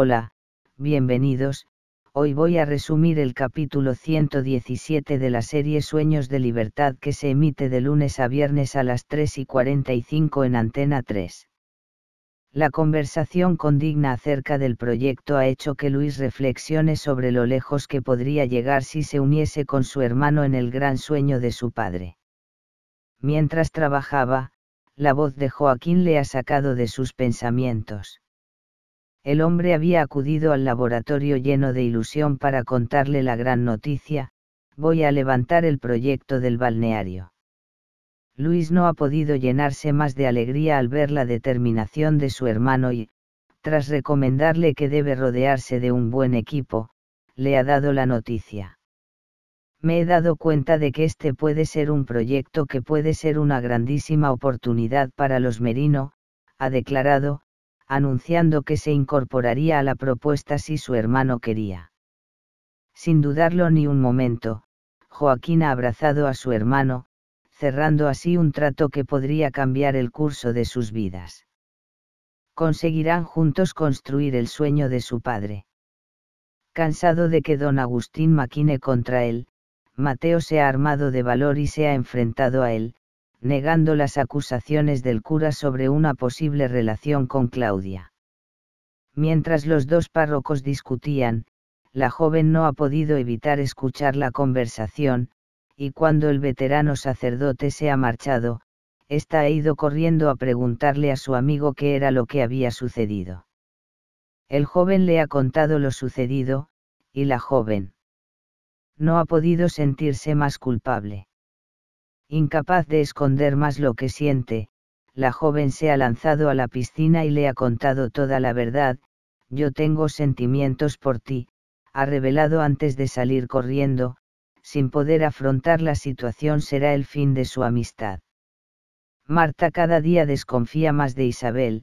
Hola, bienvenidos, hoy voy a resumir el capítulo 117 de la serie Sueños de Libertad que se emite de lunes a viernes a las 3 y 45 en Antena 3. La conversación con Digna acerca del proyecto ha hecho que Luis reflexione sobre lo lejos que podría llegar si se uniese con su hermano en el gran sueño de su padre. Mientras trabajaba, la voz de Joaquín le ha sacado de sus pensamientos el hombre había acudido al laboratorio lleno de ilusión para contarle la gran noticia, voy a levantar el proyecto del balneario. Luis no ha podido llenarse más de alegría al ver la determinación de su hermano y, tras recomendarle que debe rodearse de un buen equipo, le ha dado la noticia. Me he dado cuenta de que este puede ser un proyecto que puede ser una grandísima oportunidad para los Merino, ha declarado, anunciando que se incorporaría a la propuesta si su hermano quería. Sin dudarlo ni un momento, Joaquín ha abrazado a su hermano, cerrando así un trato que podría cambiar el curso de sus vidas. Conseguirán juntos construir el sueño de su padre. Cansado de que don Agustín maquine contra él, Mateo se ha armado de valor y se ha enfrentado a él, negando las acusaciones del cura sobre una posible relación con Claudia. Mientras los dos párrocos discutían, la joven no ha podido evitar escuchar la conversación, y cuando el veterano sacerdote se ha marchado, ésta ha ido corriendo a preguntarle a su amigo qué era lo que había sucedido. El joven le ha contado lo sucedido, y la joven no ha podido sentirse más culpable. Incapaz de esconder más lo que siente, la joven se ha lanzado a la piscina y le ha contado toda la verdad, yo tengo sentimientos por ti, ha revelado antes de salir corriendo, sin poder afrontar la situación será el fin de su amistad. Marta cada día desconfía más de Isabel,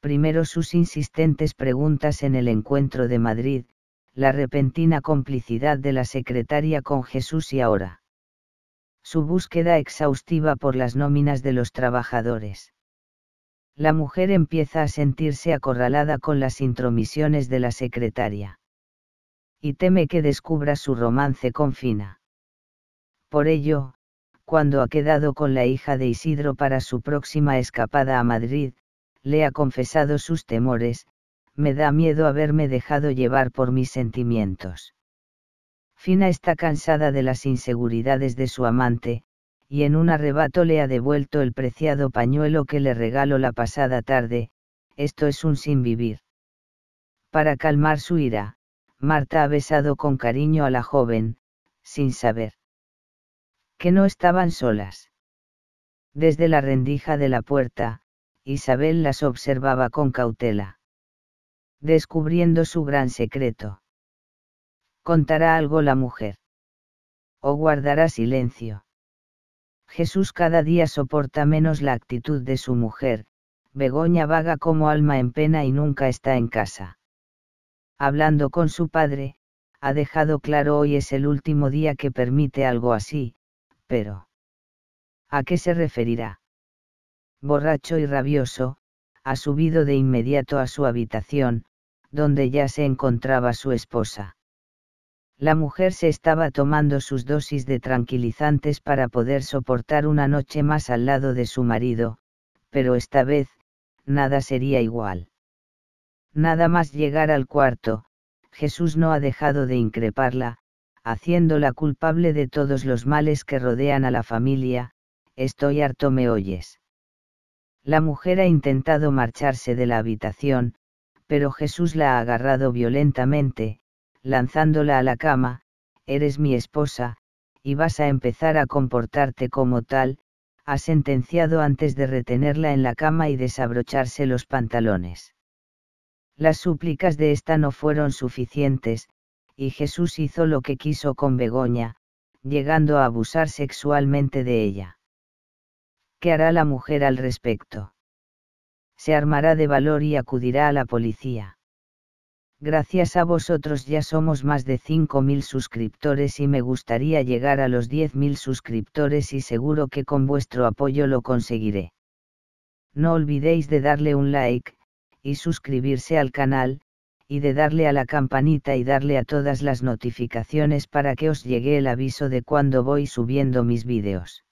primero sus insistentes preguntas en el encuentro de Madrid, la repentina complicidad de la secretaria con Jesús y ahora su búsqueda exhaustiva por las nóminas de los trabajadores. La mujer empieza a sentirse acorralada con las intromisiones de la secretaria. Y teme que descubra su romance con Fina. Por ello, cuando ha quedado con la hija de Isidro para su próxima escapada a Madrid, le ha confesado sus temores, me da miedo haberme dejado llevar por mis sentimientos. Fina está cansada de las inseguridades de su amante, y en un arrebato le ha devuelto el preciado pañuelo que le regaló la pasada tarde, esto es un sin vivir. Para calmar su ira, Marta ha besado con cariño a la joven, sin saber que no estaban solas. Desde la rendija de la puerta, Isabel las observaba con cautela, descubriendo su gran secreto. ¿Contará algo la mujer? ¿O guardará silencio? Jesús cada día soporta menos la actitud de su mujer, Begoña vaga como alma en pena y nunca está en casa. Hablando con su padre, ha dejado claro hoy es el último día que permite algo así, pero... ¿A qué se referirá? Borracho y rabioso, ha subido de inmediato a su habitación, donde ya se encontraba su esposa. La mujer se estaba tomando sus dosis de tranquilizantes para poder soportar una noche más al lado de su marido, pero esta vez, nada sería igual. Nada más llegar al cuarto, Jesús no ha dejado de increparla, haciéndola culpable de todos los males que rodean a la familia, estoy harto me oyes. La mujer ha intentado marcharse de la habitación, pero Jesús la ha agarrado violentamente, lanzándola a la cama, eres mi esposa, y vas a empezar a comportarte como tal, ha sentenciado antes de retenerla en la cama y desabrocharse los pantalones. Las súplicas de esta no fueron suficientes, y Jesús hizo lo que quiso con Begoña, llegando a abusar sexualmente de ella. ¿Qué hará la mujer al respecto? Se armará de valor y acudirá a la policía. Gracias a vosotros ya somos más de 5.000 suscriptores y me gustaría llegar a los 10.000 suscriptores y seguro que con vuestro apoyo lo conseguiré. No olvidéis de darle un like, y suscribirse al canal, y de darle a la campanita y darle a todas las notificaciones para que os llegue el aviso de cuando voy subiendo mis vídeos.